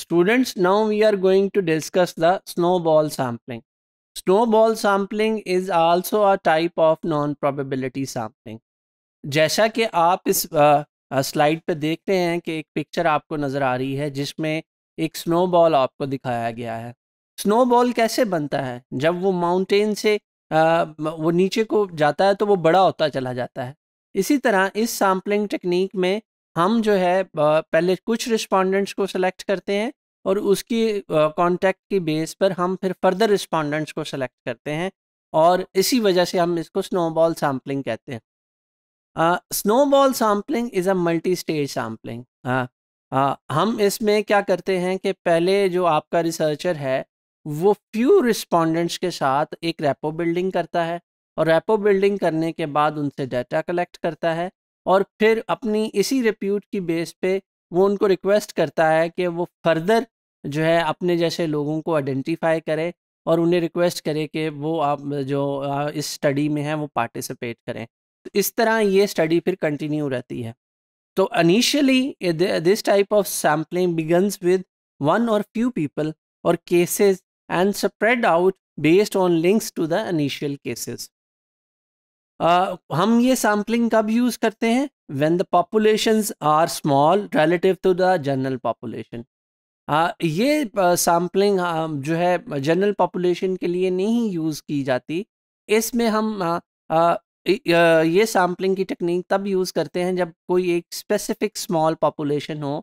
Students, now we are going to discuss the snowball sampling. Snowball sampling is also a type of non-probability sampling. जैसा कि आप इस slide पे देख रहे हैं कि एक पिक्चर आपको नज़र आ रही है जिसमें एक स्नोबॉल आपको दिखाया गया है स्नोबॉल कैसे बनता है जब वो माउंटेन से आ, वो नीचे को जाता है तो वो बड़ा होता चला जाता है इसी तरह इस सैम्पलिंग टेक्निक में हम जो है पहले कुछ रिस्पॉन्डेंट्स को सिलेक्ट करते हैं और उसकी कॉन्टैक्ट की बेस पर हम फिर फर्दर रिस्पोंडेंट्स को सिलेक्ट करते हैं और इसी वजह से हम इसको स्नोबॉल सैम्पलिंग कहते हैं snowball sampling is a multi stage sampling हम इसमें क्या करते हैं कि पहले जो आपका रिसर्चर है वो फ्यू रिस्पॉन्डेंट्स के साथ एक रेपो बिल्डिंग करता है और रेपो बिल्डिंग करने के बाद उनसे डाटा कलेक्ट करता है और फिर अपनी इसी रिप्यूट की बेस पे वो उनको रिक्वेस्ट करता है कि वो फर्दर जो है अपने जैसे लोगों को आइडेंटिफाई करे और उन्हें रिक्वेस्ट करे कि वो आप जो इस स्टडी में हैं वो पार्टिसिपेट करें तो इस तरह ये स्टडी फिर कंटिन्यू रहती है तो initially this type of sampling begins with one or few people or cases and spread out based on links to the initial cases Uh, हम ये सैम्पलिंग कब यूज करते हैं when the populations are small relative to the general population ये sampling uh, जो है general population के लिए नहीं यूज़ की जाती इसमें हम uh, ये सैम्पलिंग की टेक्निक तब यूज़ करते हैं जब कोई एक स्पेसिफिक स्मॉल पॉपुलेशन हो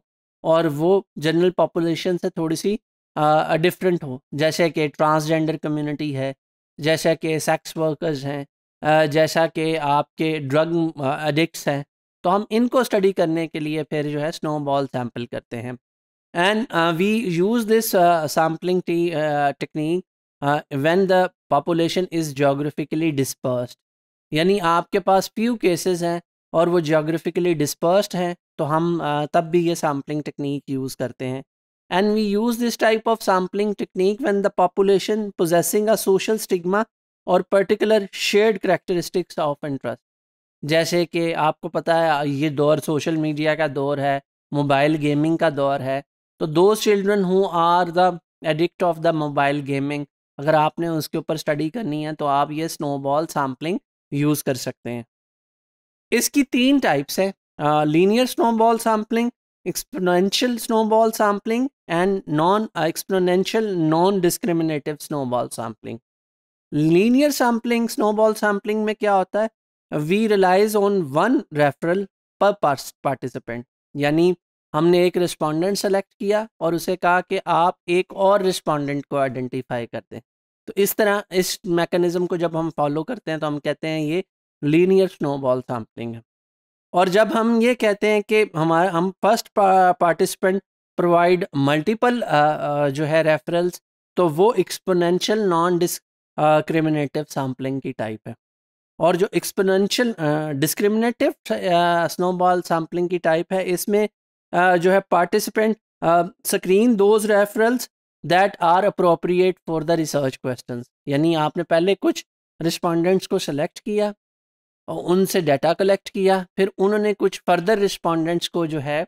और वो जनरल पॉपुलेशन से थोड़ी सी डिफरेंट हो जैसे कि ट्रांसजेंडर कम्युनिटी है जैसे कि सेक्स वर्कर्स हैं जैसा कि आपके ड्रग एडिक्ट्स हैं तो हम इनको स्टडी करने के लिए फिर जो है स्नो बॉल सैम्पल करते हैं and we use this sampling टी technique when the population is geographically dispersed यानी आपके पास फ्यू केसेस हैं और वो जोग्राफिकली डिस्पर्स्ड हैं तो हम uh, तब भी ये सैम्पलिंग टेक्निक यूज़ करते हैं and we use this type of sampling technique when the population possessing a social stigma or particular shared characteristics of interest जैसे कि आपको पता है ये दौर सोशल मीडिया का दौर है मोबाइल गेमिंग का दौर है तो दो children who are the addict of the mobile gaming अगर आपने उसके ऊपर स्टडी करनी है तो आप ये स्नोबॉल सैम्पलिंग यूज़ कर सकते हैं इसकी तीन टाइप्स है linear snowball sampling exponential snowball sampling and non exponential non discriminative snowball sampling linear sampling snowball sampling में क्या होता है we rely on one referral per participant यानी हमने एक रिस्पोंडेंट सेलेक्ट किया और उसे कहा कि आप एक और रिस्पोंडेंट को आइडेंटिफाई कर दें तो इस तरह इस मैकेनिज़्म को जब हम फॉलो करते हैं तो हम कहते हैं ये लीनियर स्नोबॉल सैम्पलिंग है और जब हम ये कहते हैं कि हमारा हम फर्स्ट पार्टिसिपेंट प्रोवाइड मल्टीपल जो है रेफरल्स तो वो exponential non discriminative sampling की टाइप है और जो एक्सपोनेंशियल डिस्क्रिमिनेटिव स्नोबॉल सैम्पलिंग की टाइप है इसमें uh, जो है participant screen those referrals that are appropriate for the research question यानी आपने पहले कुछ रिस्पोंडेंट्स को सेलेक्ट किया और उनसे डाटा कलेक्ट किया फिर उन्होंने कुछ फर्दर रिस्पोंडेंट्स को जो है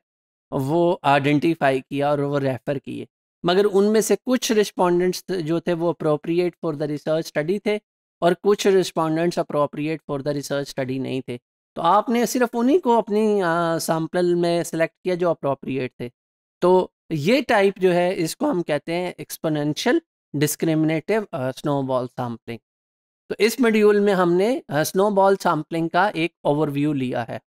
वो आइडेंटिफाई किया और वो रेफ़र किए मगर उनमें से कुछ रिस्पोंडेंट्स जो थे वो appropriate for the research study थे और कुछ respondents appropriate for the research study नहीं थे तो आपने सिर्फ उन्हीं को अपनी सैम्पल में सेलेक्ट किया जो अप्रोप्रिएट थे तो ये टाइप जो है इसको हम कहते हैं एक्सपोनेंशियल डिस्क्रिमिनेटिव स्नोबॉल सैम्पलिंग तो इस मॉड्यूल में हमने स्नोबॉल सैम्पलिंग का एक ओवरव्यू लिया है